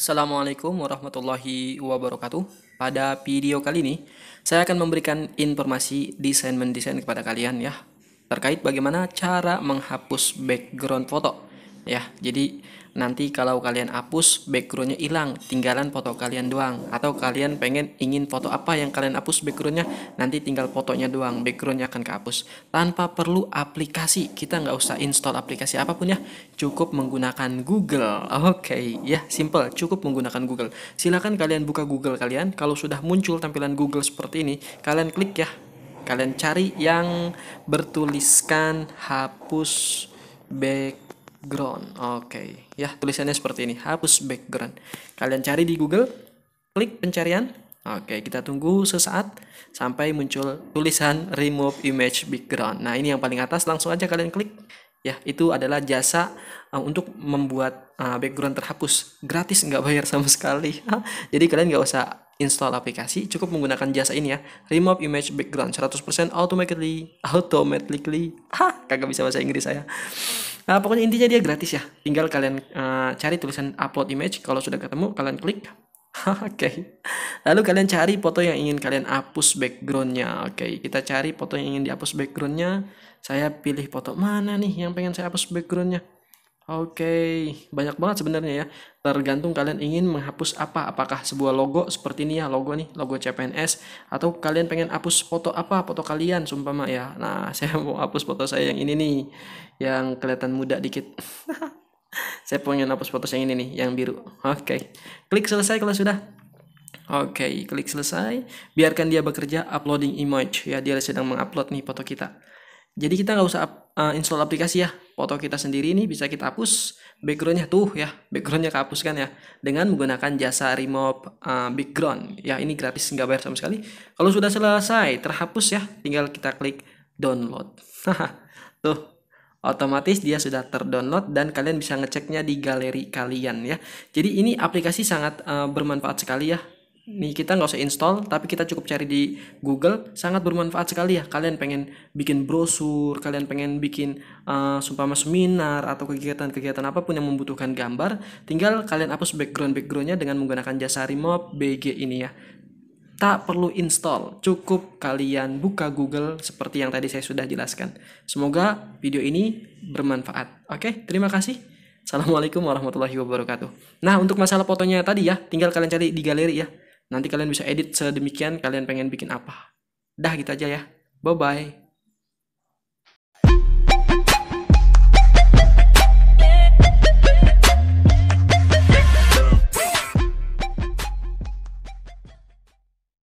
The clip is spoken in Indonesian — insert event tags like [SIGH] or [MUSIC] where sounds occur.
Assalamualaikum warahmatullahi wabarakatuh. Pada video kali ini, saya akan memberikan informasi desain mendesain kepada kalian ya, terkait bagaimana cara menghapus background foto ya jadi nanti kalau kalian hapus backgroundnya hilang tinggalan foto kalian doang atau kalian pengen ingin foto apa yang kalian hapus backgroundnya nanti tinggal fotonya doang backgroundnya akan kehapus tanpa perlu aplikasi kita nggak usah install aplikasi apapun ya cukup menggunakan Google oke okay. ya simple cukup menggunakan Google silahkan kalian buka Google kalian kalau sudah muncul tampilan Google seperti ini kalian klik ya kalian cari yang bertuliskan hapus back background. Oke, okay. ya tulisannya seperti ini, hapus background. Kalian cari di Google, klik pencarian. Oke, okay, kita tunggu sesaat sampai muncul tulisan remove image background. Nah, ini yang paling atas langsung aja kalian klik. Ya, itu adalah jasa uh, untuk membuat uh, background terhapus. Gratis, nggak bayar sama sekali. [LAUGHS] Jadi kalian nggak usah install aplikasi, cukup menggunakan jasa ini ya. Remove image background 100% automatically, automatically. [LAUGHS] Hah, kagak bisa bahasa Inggris saya. Nah, pokoknya intinya dia gratis ya. Tinggal kalian uh, cari tulisan upload image. Kalau sudah ketemu, kalian klik. [LAUGHS] Oke. okay. Lalu kalian cari foto yang ingin kalian hapus backgroundnya. Oke, okay. kita cari foto yang ingin dihapus backgroundnya. Saya pilih foto mana nih yang pengen saya hapus backgroundnya. Oke, okay. banyak banget sebenarnya ya. Tergantung kalian ingin menghapus apa, apakah sebuah logo seperti ini ya, logo nih, logo CPNS atau kalian pengen hapus foto apa, foto kalian sumpah mak ya. Nah, [LAUGHS] saya mau hapus foto saya yang ini nih, yang kelihatan muda dikit. [LAUGHS] saya pengen hapus foto yang ini nih, yang biru. Oke. Okay. Klik selesai kalau sudah. Oke, okay, klik selesai. Biarkan dia bekerja uploading image ya, dia sedang mengupload nih foto kita. Jadi kita nggak usah uh, install aplikasi ya. Foto kita sendiri ini bisa kita hapus backgroundnya tuh ya, backgroundnya kehapus kan ya. Dengan menggunakan jasa remove uh, eh, background. Ya ini gratis nggak bayar sama sekali. Kalau sudah selesai terhapus ya, tinggal kita klik download. [LAUGHS] tuh otomatis dia sudah terdownload dan kalian bisa ngeceknya di galeri kalian ya. Jadi ini aplikasi sangat uh, bermanfaat sekali ya nih kita nggak usah install tapi kita cukup cari di Google sangat bermanfaat sekali ya kalian pengen bikin brosur kalian pengen bikin uh, eh, mas seminar atau kegiatan-kegiatan apapun yang membutuhkan gambar tinggal kalian hapus background backgroundnya dengan menggunakan jasa Remove BG ini ya tak perlu install, cukup kalian buka Google seperti yang tadi saya sudah jelaskan. Semoga video ini bermanfaat. Oke, terima kasih. Assalamualaikum warahmatullahi wabarakatuh. Nah, untuk masalah fotonya tadi ya, tinggal kalian cari di galeri ya. Nanti kalian bisa edit sedemikian kalian pengen bikin apa. Dah gitu aja ya. Bye-bye.